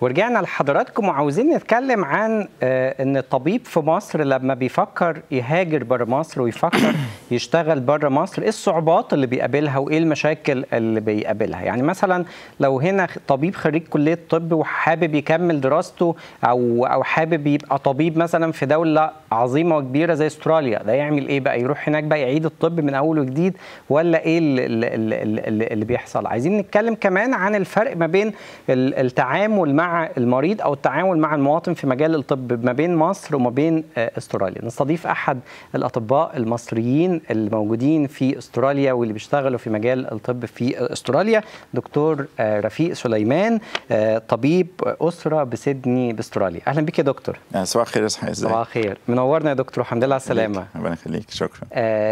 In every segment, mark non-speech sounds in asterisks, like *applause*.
ورجعنا لحضراتكم وعاوزين نتكلم عن آه، ان الطبيب في مصر لما بيفكر يهاجر بره مصر ويفكر *coughs* يشتغل بره مصر ايه الصعوبات اللي بيقابلها وايه المشاكل اللي بيقابلها يعني مثلا لو هنا طبيب خريج كليه طب وحابب يكمل دراسته او او حابب يبقى طبيب مثلا في دوله عظيمه وكبيره زي استراليا ده يعمل ايه بقى يروح هناك بقى يعيد الطب من اول وجديد ولا ايه اللي, اللي, اللي بيحصل عايزين نتكلم كمان عن الفرق ما بين التعامل مع مع المريض او التعامل مع المواطن في مجال الطب ما بين مصر وما بين آه، استراليا نستضيف احد الاطباء المصريين الموجودين في استراليا واللي بيشتغلوا في مجال الطب في استراليا دكتور آه، رفيق سليمان آه، طبيب اسره بسيدني باستراليا اهلا بك يا دكتور صباح الخير يا صحيح صباح الخير منورنا يا دكتور الحمد لله على السلامه ربنا يخليك شكرا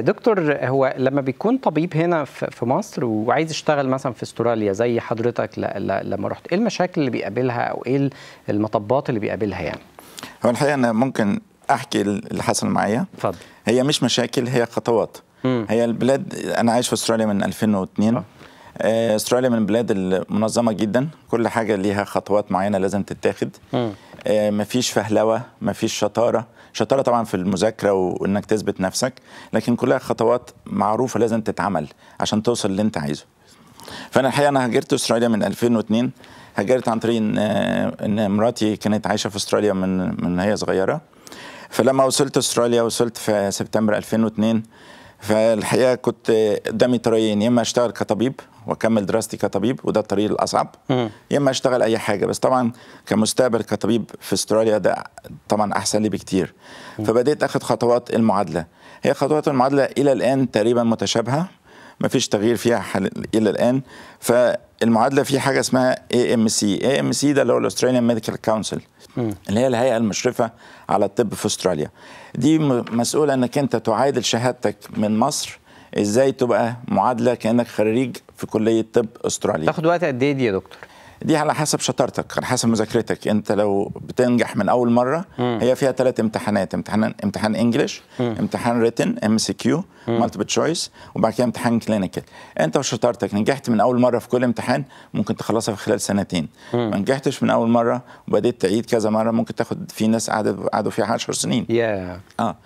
دكتور هو لما بيكون طبيب هنا في مصر وعايز يشتغل مثلا في استراليا زي حضرتك لما رحت ايه المشاكل اللي بيقابلها او ايه المطبات اللي بيقابلها يعني هو الحقيقه انا ممكن احكي اللي حصل معايا اتفضل هي مش مشاكل هي خطوات مم. هي البلاد انا عايش في استراليا من 2002 آه. أه. استراليا من البلاد المنظمه جدا كل حاجه ليها خطوات معينه لازم تتاخد آه مفيش فهلوه مفيش شطاره شطاره طبعا في المذاكره وانك تثبت نفسك لكن كلها خطوات معروفه لازم تتعمل عشان توصل اللي انت عايزه فانا الحقيقه انا هاجرت استراليا من 2002 هاجرت عن طريق ان ان مراتي كانت عايشه في استراليا من من هي صغيره فلما وصلت استراليا وصلت في سبتمبر 2002 فالحقيقه كنت قدامي طريقين يا اما اشتغل كطبيب واكمل دراستي كطبيب وده الطريق الاصعب يا اما اشتغل اي حاجه بس طبعا كمستقبل كطبيب في استراليا ده طبعا احسن لي بكتير فبدات اخذ خطوات المعادله هي خطوات المعادله الى الان تقريبا متشابهه ما فيش تغيير فيها الى الان ف المعادله في حاجه اسمها اي ام سي اي ام سي ده اللي هو الاستراليان ميديكال كونسل اللي هي الهيئه المشرفه على الطب في استراليا دي مسؤوله انك انت تعادل شهادتك من مصر ازاي تبقى معادله كانك خريج في كليه طب استراليا تاخد وقت قد ايه دي يا دكتور دي على حسب شطارتك على حسب مذاكرتك انت لو بتنجح من اول مره مم. هي فيها ثلاث امتحانات امتحان امتحان انجلش امتحان ريتن ام سي كيو مالتيبل تشويس وبعد كده امتحان كلينيكال انت وشطارتك نجحت من اول مره في كل امتحان ممكن تخلصها في خلال سنتين ما نجحتش من اول مره وبدات تعيد كذا مره ممكن تاخد في ناس قعدوا قعدوا فيها 10 سنين yeah. اه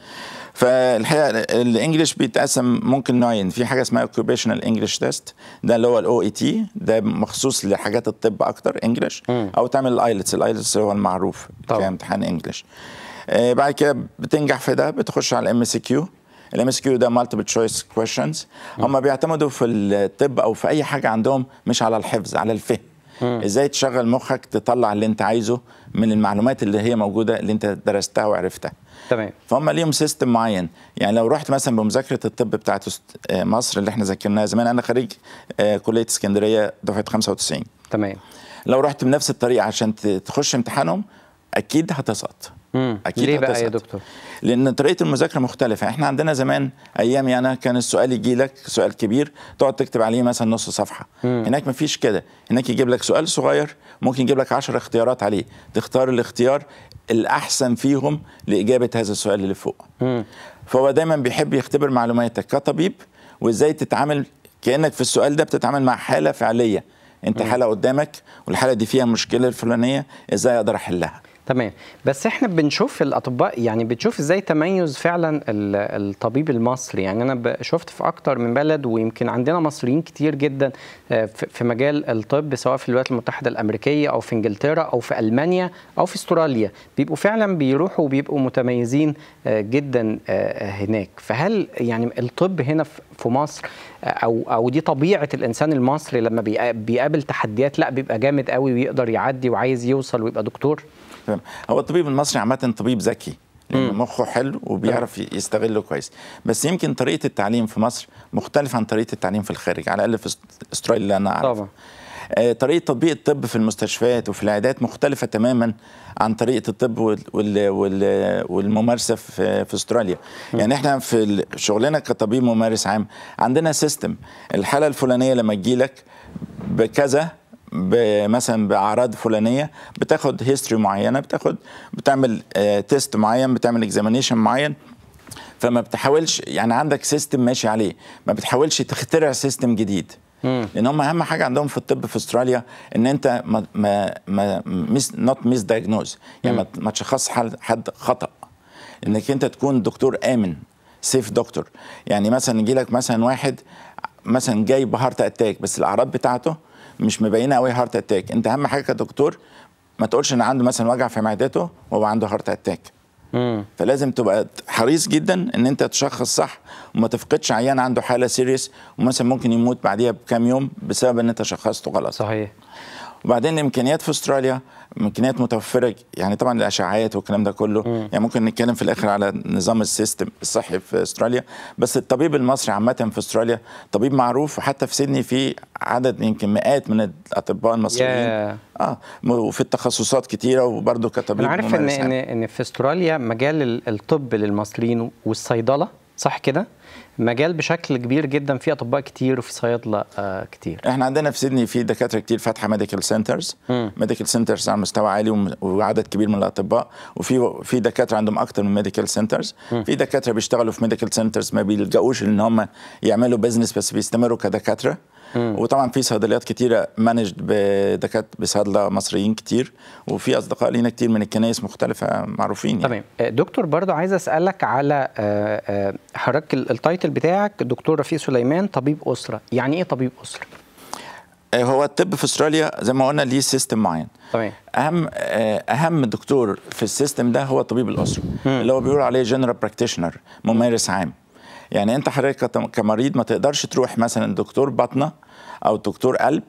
فالحقيقه الانجليش بيتقسم ممكن نوعين في حاجه اسمها اوكيوبيشنال انجليش تيست ده اللي هو الاو اي تي e ده مخصوص لحاجات الطب اكتر انجليش او تعمل الايلتس الايلتس هو المعروف كامتحان انجليش آه، بعد كده بتنجح في ده بتخش على الام سي كيو الام اس كيو ده مالتيبل تشويس كويشنز هم بيعتمدوا في الطب او في اي حاجه عندهم مش على الحفظ على الفهم ازاي تشغل مخك تطلع اللي انت عايزه من المعلومات اللي هي موجوده اللي انت درستها وعرفتها تمام فهم ليهم سيستم معين يعني لو رحت مثلا بمذاكره الطب بتاعت آه، مصر اللي احنا ذاكرناها زمان انا خريج آه، كليه اسكندريه دفعه 95 تمام لو رحت بنفس الطريقه عشان تخش امتحانهم اكيد هتسقط مم. اكيد ليه بقى يا دكتور لان طريقه المذاكره مختلفه احنا عندنا زمان ايامي انا كان السؤال يجي لك سؤال كبير تقعد تكتب عليه مثلا نص صفحه مم. هناك مفيش كده هناك يجيب لك سؤال صغير ممكن يجيب لك 10 اختيارات عليه تختار الاختيار الاحسن فيهم لاجابه هذا السؤال اللي فوق فهو دايما بيحب يختبر معلوماتك كطبيب وازاي تتعامل كانك في السؤال ده بتتعامل مع حاله فعليه انت حاله قدامك والحاله دي فيها مشكله الفلانيه ازاي اقدر احلها تمام بس احنا بنشوف الاطباء يعني بتشوف ازاي تميز فعلا الطبيب المصري يعني انا شفت في اكتر من بلد ويمكن عندنا مصريين كتير جدا آه، في مجال الطب سواء في الولايات المتحده الامريكيه او في انجلترا او في المانيا او في استراليا بيبقوا فعلا بيروحوا وبيبقوا متميزين آه، جدا آه، هناك فهل يعني الطب هنا في مصر او او دي طبيعه الانسان المصري لما بيقابل تحديات لا بيبقى جامد قوي ويقدر يعدي وعايز يوصل ويبقى دكتور تمام هو الطبيب المصري عامه طبيب ذكي لان مخه حلو وبيعرف يستغله كويس بس يمكن طريقه التعليم في مصر مختلفه عن طريقه التعليم في الخارج على الاقل في استراليا اللي انا اعرفها طبعا آه، طريقه تطبيق الطب في المستشفيات وفي العيادات مختلفه تماما عن طريقه الطب والممارسه في استراليا يعني احنا في شغلنا كطبيب ممارس عام عندنا سيستم الحاله الفلانيه لما تجيلك بكذا مثلا باعراض فلانيه بتاخد هيستوري معينه بتاخد بتعمل تيست آه، معين بتعمل اكزامينيشن معين فما بتحاولش يعني عندك سيستم ماشي عليه ما بتحاولش تخترع سيستم جديد لان هم اهم حاجه عندهم في الطب في استراليا ان انت ما ما ما مس نوت ميس دايجنوز يعني مم. ما تشخص حد خطا انك انت تكون دكتور امن سيف دكتور يعني مثلا يجي لك مثلا واحد مثلا جاي بهارت اتاك بس الاعراض بتاعته مش مبينه قوي هارت اتاك انت اهم حاجه كدكتور ما تقولش ان عنده مثلا وجع في معدته وهو عنده هارت اتاك فلازم تبقى حريص جدا ان انت تشخص صح وما تفقدش عيان عنده حاله سيريس ومثلا ممكن يموت بعديها بكام يوم بسبب ان انت شخصته غلط صحيح وبعدين الامكانيات في استراليا امكانيات متوفره يعني طبعا الاشعاعات والكلام ده كله مم. يعني ممكن نتكلم في الاخر على نظام السيستم الصحي في استراليا بس الطبيب المصري عامه في استراليا طبيب معروف وحتى في سيدني في عدد يمكن مئات من الاطباء المصريين yeah. اه وفي التخصصات كتيره وبرده كطبيب انا عارف ان ان في استراليا مجال الطب للمصريين والصيدله صح كده؟ مجال بشكل كبير جدا فيه اطباء كتير وفي صيادله آه كتير احنا عندنا في سيدني في دكاتره كتير فاتحه ميديكال سنترز ميديكال سنترز على مستوى عالي وعدد كبير من الاطباء وفي في دكاتره عندهم اكتر من ميديكال سنترز في دكاتره بيشتغلوا في ميديكال سنترز ما بيلجاوش ان هم يعملوا بزنس بس بيستمروا كدكاتره وطبعا في صيدليات كتيره مانجد بدكاتره بصيادله مصريين كتير وفي اصدقاء لينا كتير من الكنائس مختلفه معروفين يعني. تمام آه، دكتور برضه عايز اسالك على آه، آه، حضرتك التايتل بتاعك دكتور رفيق سليمان طبيب اسره يعني ايه طبيب اسره هو الطب في استراليا زي ما قلنا ليه سيستم معين اهم اهم دكتور في السيستم ده هو طبيب الاسره اللي هو بيقول عليه جنرال براكتيشنر ممارس عام يعني انت حضرتك كمريض ما تقدرش تروح مثلا دكتور بطنه او دكتور قلب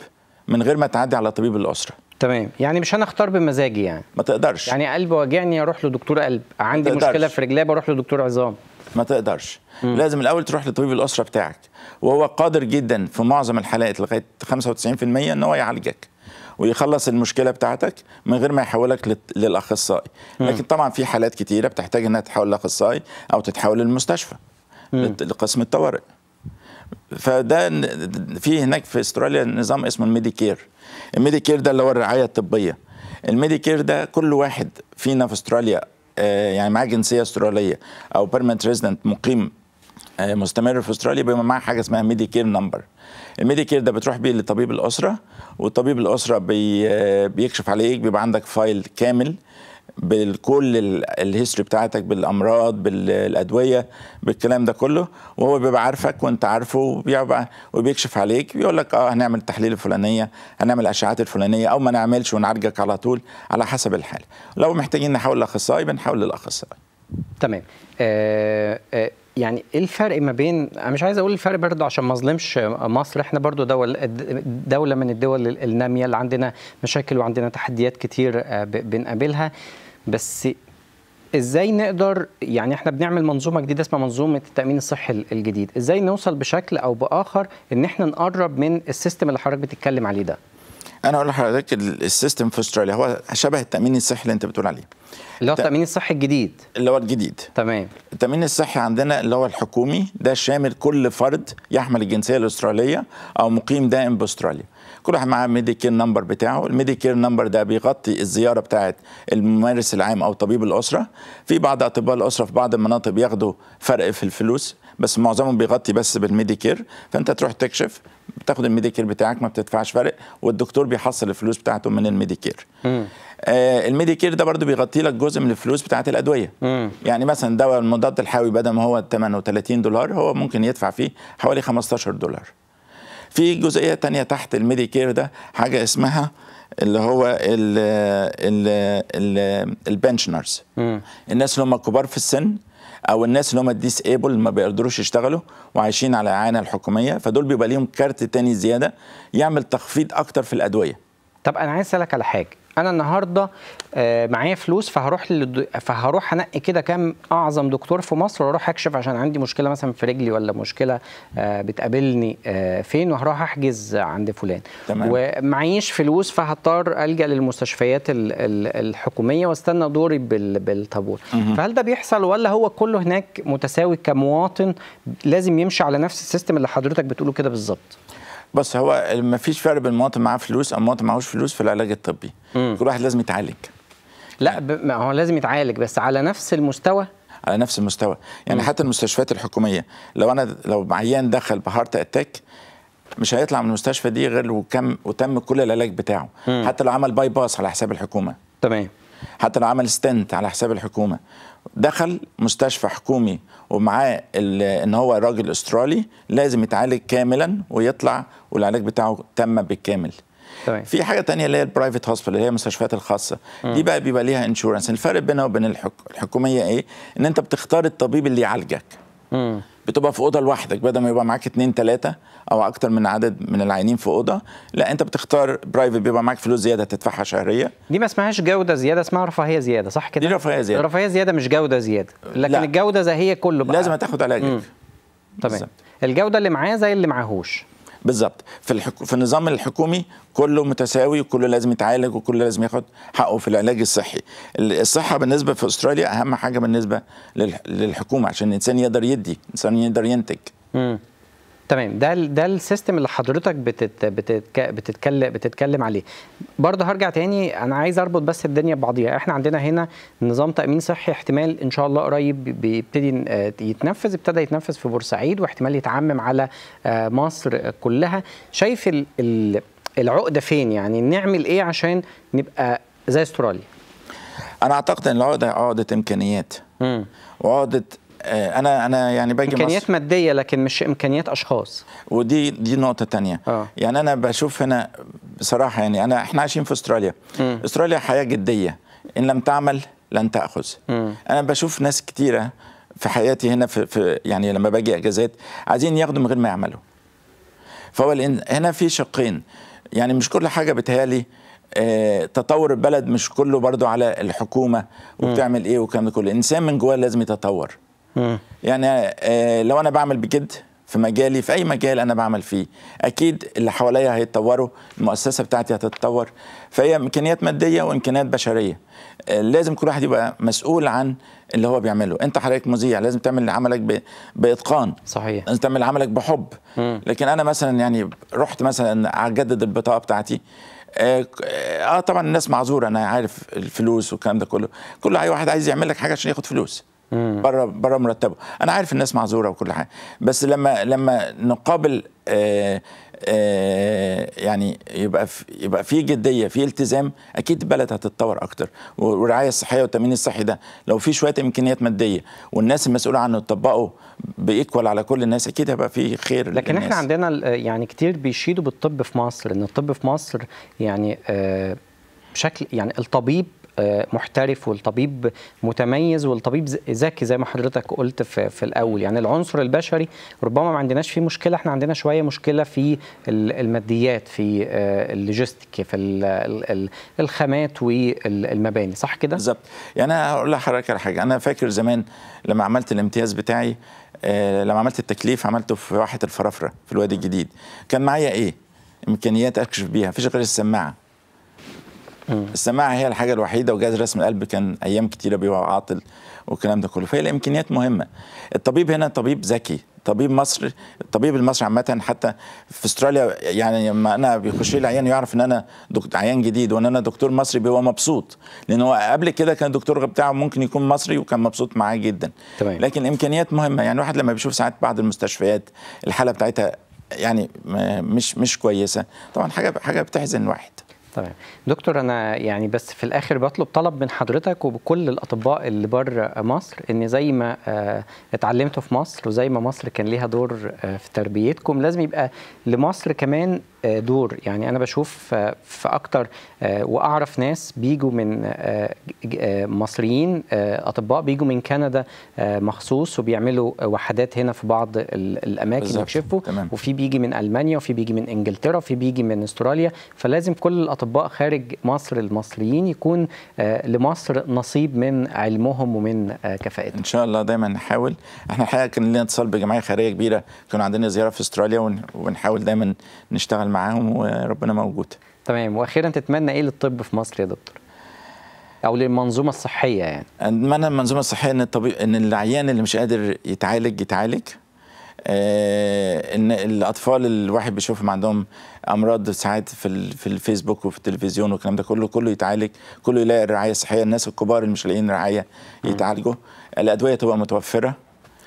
من غير ما تعدي على طبيب الاسره تمام يعني مش انا اختار بمزاجي يعني ما تقدرش يعني قلب واجعني اروح لدكتور قلب عندي مشكله في رجلي بروح لدكتور عظام ما تقدرش مم. لازم الاول تروح لطبيب الاسره بتاعك وهو قادر جدا في معظم الحالات لغايه 95% ان هو يعالجك ويخلص المشكله بتاعتك من غير ما يحولك للاخصائي لكن طبعا في حالات كتيره بتحتاج انها تتحول لاخصائي او تتحول للمستشفى لقسم الطوارئ فده في هناك في استراليا نظام اسمه الميديكير الميديكير ده اللي هو الرعايه الطبيه الميديكير ده كل واحد فينا في استراليا آه، يعني معاه جنسيه استراليه او بيرمنت ريزيدنت مقيم آه، مستمر في استراليا بيبقى معاه حاجه اسمها ميديكير نمبر الميديكير ده بتروح بيه لطبيب الاسره وطبيب الاسره آه، بيكشف عليك بيبقى عندك فايل كامل بكل الهيستوري بتاعتك بالامراض بالادويه بالكلام ده كله وهو بيبقى عارفك وانت عارفه وبيكشف عليك بيقول لك اه هنعمل التحليل الفلانيه هنعمل الاشعاعات الفلانيه او ما نعملش ونعالجك على طول على حسب الحاله لو محتاجين نحاول لاخصائي بنحاول للاخصائي تمام آه آه يعني ايه الفرق ما بين انا مش عايز اقول الفرق برضه عشان ما اظلمش مصر احنا برضه دول دوله من الدول الناميه اللي عندنا مشاكل وعندنا تحديات كتير آه، بنقابلها بس ازاي نقدر يعني احنا بنعمل منظومه جديده اسمها منظومه التامين الصحي الجديد ازاي نوصل بشكل او باخر ان احنا نقرب من السيستم اللي حضرتك بتتكلم عليه ده انا اقول لحضرتك السيستم في استراليا هو شبه التامين الصحي اللي انت بتقول عليه اللي هو التامين الصحي الجديد اللي هو الجديد تمام التامين الصحي عندنا اللي هو الحكومي ده شامل كل فرد يحمل الجنسيه الاستراليه او مقيم دائم باستراليا كل واحد معاه ميديكير نمبر بتاعه الميديكير نمبر ده بيغطي الزياره بتاعه الممارس العام او طبيب الاسره في بعض اطباء الاسره في بعض المناطق بياخدوا فرق في الفلوس بس معظمهم بيغطي بس بالميديكير فانت تروح تكشف بتاخد الميديكير بتاعك ما بتدفعش فرق والدكتور بيحصل الفلوس بتاعته من الميديكير آه الميديكير ده برضو بيغطي لك جزء من الفلوس بتاعه الادويه مم. يعني مثلا دواء المضاد الحيوي بدل ما هو 38 دولار هو ممكن يدفع فيه حوالي 15 دولار في جزئيه تانية تحت الميديكير ده حاجه اسمها اللي هو البنشنرز الناس اللي هم كبار في السن او الناس اللي هم الديس ايبل ما بيقدروش يشتغلوا وعايشين على الاعانه الحكوميه فدول بيبقى ليهم كارت تاني زياده يعمل تخفيض اكتر في الادويه طب انا عايز اسالك على حاجه انا النهارده آه، معايا فلوس فهروح فهروح انقي كده كام اعظم دكتور في مصر واروح اكشف عشان عندي مشكله مثلا في رجلي ولا مشكله آه، بتقابلني آه، فين وهروح احجز عند فلان تمام. ومعيش فلوس فهضطر الجا للمستشفيات الحكوميه واستنى دوري بالطابور فهل ده بيحصل ولا هو كله هناك متساوي كمواطن لازم يمشي على نفس السيستم اللي حضرتك بتقوله كده بالظبط بص هو ما فيش فرق بين المواطن معاه فلوس او المواطن معهوش فلوس في العلاج الطبي مم. كل واحد لازم يتعالج لا ما هو لازم يتعالج بس على نفس المستوى على نفس المستوى يعني مم. حتى المستشفيات الحكوميه لو انا لو عيان دخل بهارت اتاك مش هيطلع من المستشفى دي غير وكم وتم كل العلاج بتاعه مم. حتى لو عمل باي باس على حساب الحكومه تمام حتى لو عمل ستنت على حساب الحكومه دخل مستشفى حكومي ومعاه ان هو راجل استرالي لازم يتعالج كاملا ويطلع والعلاج بتاعه تم بالكامل طيب. في حاجه تانية اللي هي البرايفت هوسبيتال اللي هي المستشفيات الخاصه م. دي بقى بيبقى ليها انشورنس الفرق بينها وبين الحكوميه ايه ان انت بتختار الطبيب اللي يعالجك م. بتبقى في اوضه لوحدك بدل ما يبقى معاك اتنين تلاته او اكتر من عدد من العينين في اوضه لا انت بتختار برايفت بيبقى معاك فلوس زياده تدفعها شهريه دي ما اسمهاش جوده زياده اسمها رفاهيه زياده صح كده دي رفاهيه زياده رفاهيه زياده مش جوده زياده لكن لا. الجوده زي هي كله بقى لازم تاخد علاجك تمام الجوده اللي معاه زي اللي معاهوش بالظبط في الحك... في النظام الحكومي كله متساوي وكله لازم يتعالج وكله لازم ياخد حقه في العلاج الصحي الصحه بالنسبه في استراليا اهم حاجه بالنسبه للحكومه عشان الانسان يقدر يدي الانسان يقدر ينتج تمام ده ده السيستم اللي حضرتك بتت بتتك بتتكلم بتتكلم عليه برضه هرجع تاني انا عايز اربط بس الدنيا ببعضيها احنا عندنا هنا نظام تامين صحي احتمال ان شاء الله قريب بيبتدي آه، يتنفذ ابتدى يتنفذ في بورسعيد واحتمال يتعمم على آه، مصر كلها شايف ال العقده فين يعني نعمل ايه عشان نبقى زي استراليا انا اعتقد ان العقده عقده امكانيات وعقده آه، انا انا يعني باجي امكانيات مصر ماديه لكن مش امكانيات اشخاص ودي دي نقطه تانية آه. يعني انا بشوف هنا بصراحه يعني انا احنا عايشين في استراليا م. استراليا حياه جديه ان لم تعمل لن تاخذ م. انا بشوف ناس كتيره في حياتي هنا في, في يعني لما باجي اجازات عايزين ياخدوا من غير ما يعملوا فهو هنا في شقين يعني مش كل حاجه بتهالي آه، تطور البلد مش كله برضو على الحكومه وبتعمل ايه والكلام ده كله الانسان من جواه لازم يتطور يعني آه، لو انا بعمل بجد في مجالي في اي مجال انا بعمل فيه اكيد اللي حواليا هيتطوروا المؤسسه بتاعتي هتتطور فهي امكانيات ماديه وامكانيات بشريه آه، لازم كل واحد يبقى مسؤول عن اللي هو بيعمله انت حضرتك مذيع لازم تعمل عملك ب... باتقان صحيح لازم تعمل عملك بحب مم. لكن انا مثلا يعني رحت مثلا اجدد البطاقه بتاعتي آه, اه طبعا الناس معذوره انا عارف الفلوس والكلام ده كله كل اي واحد عايز يعمل لك حاجه عشان ياخد فلوس بره بره مرتبه انا عارف الناس معذوره وكل حاجه بس لما لما نقابل آآ آه، آآ آه، يعني يبقى في يبقى في جديه في التزام اكيد البلد هتتطور اكتر والرعايه الصحيه والتامين الصحي ده لو في شويه امكانيات ماديه والناس المسؤوله عنه تطبقه بايكوال على كل الناس اكيد هيبقى في خير لكن للناس. احنا عندنا يعني كتير بيشيدوا بالطب في مصر ان الطب في مصر يعني آه، بشكل يعني الطبيب آه، محترف والطبيب متميز والطبيب ذكي زي ما حضرتك قلت في, في الاول يعني العنصر البشري ربما ما عندناش فيه مشكله احنا عندنا شويه مشكله في الماديات في آه، اللوجيستيك في الخامات والمباني صح كده بالظبط يعني انا هقول لحضرتك على حاجه انا فاكر زمان لما عملت الامتياز بتاعي آه، لما عملت التكليف عملته في واحه الفرافره في الوادي الجديد كان معايا ايه امكانيات اكشف بيها مفيش غير السماعه السماعه هي الحاجه الوحيده وجهاز رسم القلب كان ايام كتيره بيبقى عاطل والكلام ده كله فهي الامكانيات مهمه الطبيب هنا طبيب ذكي طبيب مصر الطبيب المصري عامه حتى في استراليا يعني لما انا بيخش لي العيان يعرف ان انا دكتور عيان جديد وان انا دكتور مصري بيبقى مبسوط لان هو قبل كده كان الدكتور بتاعه ممكن يكون مصري وكان مبسوط معاه جدا تمام. لكن الامكانيات مهمه يعني الواحد لما بيشوف ساعات بعض المستشفيات الحاله بتاعتها يعني مش مش كويسه طبعا حاجه حاجه بتحزن الواحد تمام دكتور انا يعني بس في الاخر بطلب طلب من حضرتك وبكل الاطباء اللي بره مصر ان زي ما آه، اتعلمتوا في مصر وزي ما مصر كان ليها دور آه، في تربيتكم لازم يبقى لمصر كمان آه، دور يعني انا بشوف في اكتر واعرف ناس بيجوا من مصريين اطباء بيجوا من كندا مخصوص وبيعملوا وحدات هنا في بعض الاماكن يكشفوا وفي بيجي من المانيا وفي بيجي من انجلترا وفي بيجي من استراليا فلازم كل الاطباء اطباء خارج مصر المصريين يكون آه، لمصر نصيب من علمهم ومن آه، كفاءتهم ان شاء الله دايما نحاول احنا الحقيقه كان لنا اتصال بجمعيه خيريه كبيره كانوا عندنا زياره في استراليا ونحاول دايما نشتغل معاهم وربنا موجود تمام واخيرا تتمنى ايه للطب في مصر يا دكتور او للمنظومه الصحيه يعني اتمنى المنظومه الصحيه ان الطبيب ان العيان اللي مش قادر يتعالج يتعالج آه، ان الاطفال الواحد بيشوفهم عندهم امراض ساعات في في الفيسبوك وفي التلفزيون والكلام ده كله كله يتعالج كله يلاقي الرعايه الصحيه الناس الكبار اللي مش لاقيين رعايه يتعالجوا الادويه تبقى متوفره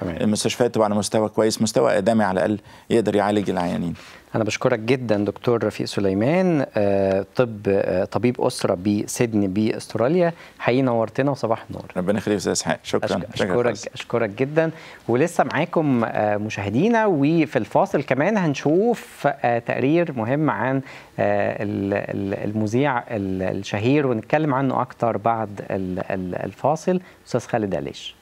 تمام. المستشفيات تبقى على مستوى كويس مستوى ادامي على الاقل يقدر يعالج العيانين أنا بشكرك جدا دكتور رفيق سليمان آه، طب آه، طبيب أسرة بسيدني بأستراليا حقيقي نورتنا وصباح النور ربنا يخليك يا أستاذ إسحاق شكرا أشكرك أشكرك جدا ولسه معاكم آه، مشاهدينا وفي الفاصل كمان هنشوف تقرير مهم عن المذيع الشهير ونتكلم عنه أكتر بعد الفاصل أستاذ خالد عليش